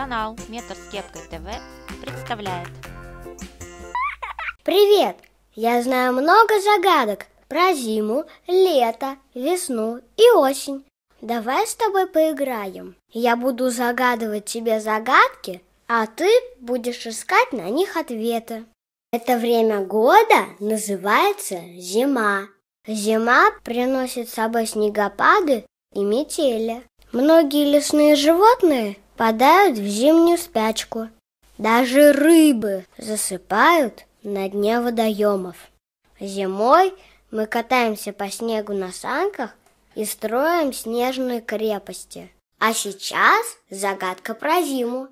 Канал «Метр с кепкой ТВ» представляет. Привет! Я знаю много загадок про зиму, лето, весну и осень. Давай с тобой поиграем. Я буду загадывать тебе загадки, а ты будешь искать на них ответы. Это время года называется зима. Зима приносит с собой снегопады и метели. Многие лесные животные впадают в зимнюю спячку. Даже рыбы засыпают на дне водоемов. Зимой мы катаемся по снегу на санках и строим снежные крепости. А сейчас загадка про зиму.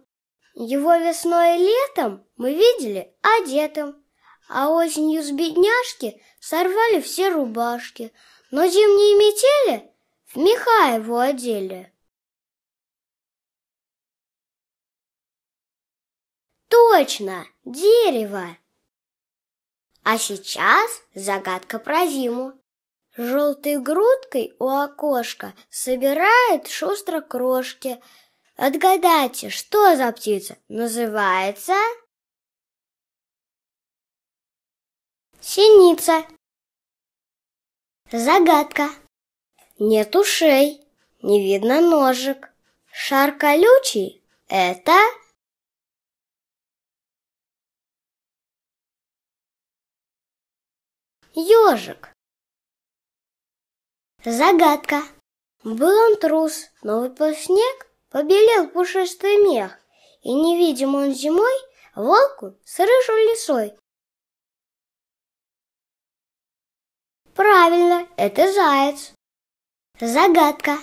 Его весной и летом мы видели одетым, а осенью с бедняжки сорвали все рубашки, но зимние метели в меха его одели. Точно, дерево. А сейчас загадка про зиму. Желтой грудкой у окошка собирает шустро крошки. Отгадайте, что за птица называется? Синица. Загадка. Нет ушей, не видно ножек. Шар колючий – это... Ежик. Загадка. Был он трус, но выпал снег, побелел пушистый мех, и невидим он зимой волку с рыжей лисой. Правильно, это заяц. Загадка.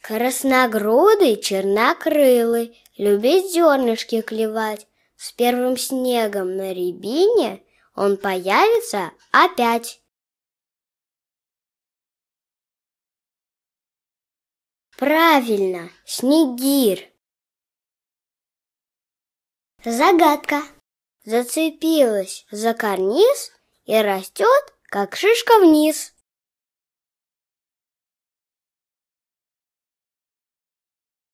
Красногрудый, чернокрылый, любит зернышки клевать. С первым снегом на рябине он появится опять. Правильно, Снегирь. Загадка. Зацепилась за карниз и растет, как шишка вниз.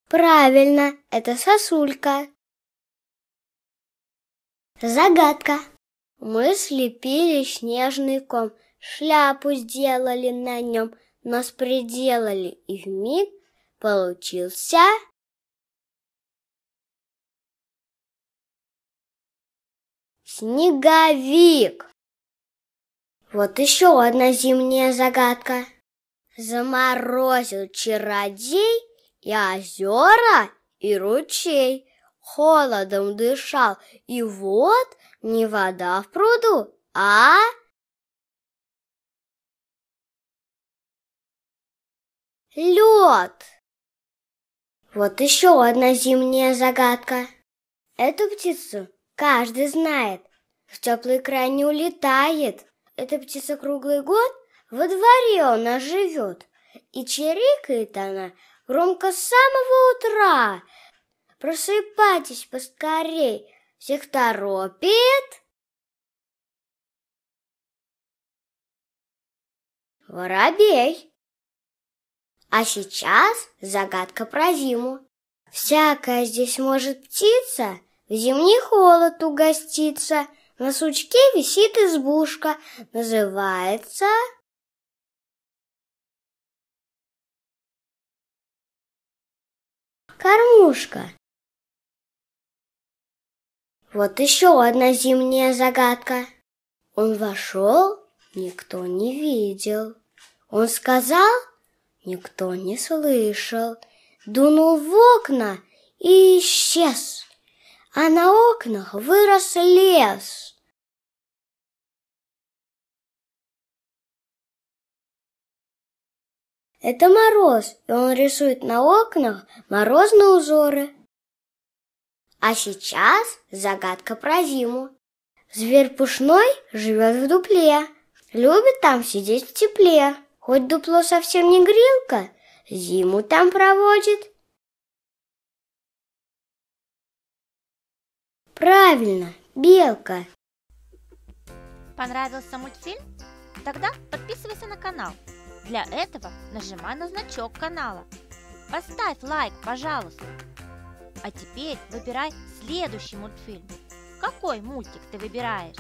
Правильно, это сосулька. Загадка. Мы слепили снежный ком, шляпу сделали на нем, нас приделали и в миг получился... Снеговик! Вот еще одна зимняя загадка. Заморозил чародей и озера, и ручей. Холодом дышал, и вот не вода в пруду, а... Лед! Вот еще одна зимняя загадка. Эту птицу каждый знает. В теплый край не улетает. Эта птица круглый год во дворе она живет. И чирикает она громко с самого утра. Просыпайтесь поскорей, всех торопит. Воробей. А сейчас загадка про зиму. Всякая здесь может птица в зимний холод угоститься. На сучке висит избушка, называется... Кормушка. Вот еще одна зимняя загадка. Он вошел, никто не видел. Он сказал, никто не слышал. Дунул в окна и исчез. А на окнах вырос лес. Это мороз, и он рисует на окнах морозные узоры. А сейчас загадка про зиму. Зверь пушной живет в дупле, любит там сидеть в тепле. Хоть дупло совсем не грелка, зиму там проводит. Правильно, белка. Понравился мультфильм? Тогда подписывайся на канал. Для этого нажимай на значок канала. Поставь лайк, пожалуйста. А теперь выбирай следующий мультфильм. Какой мультик ты выбираешь?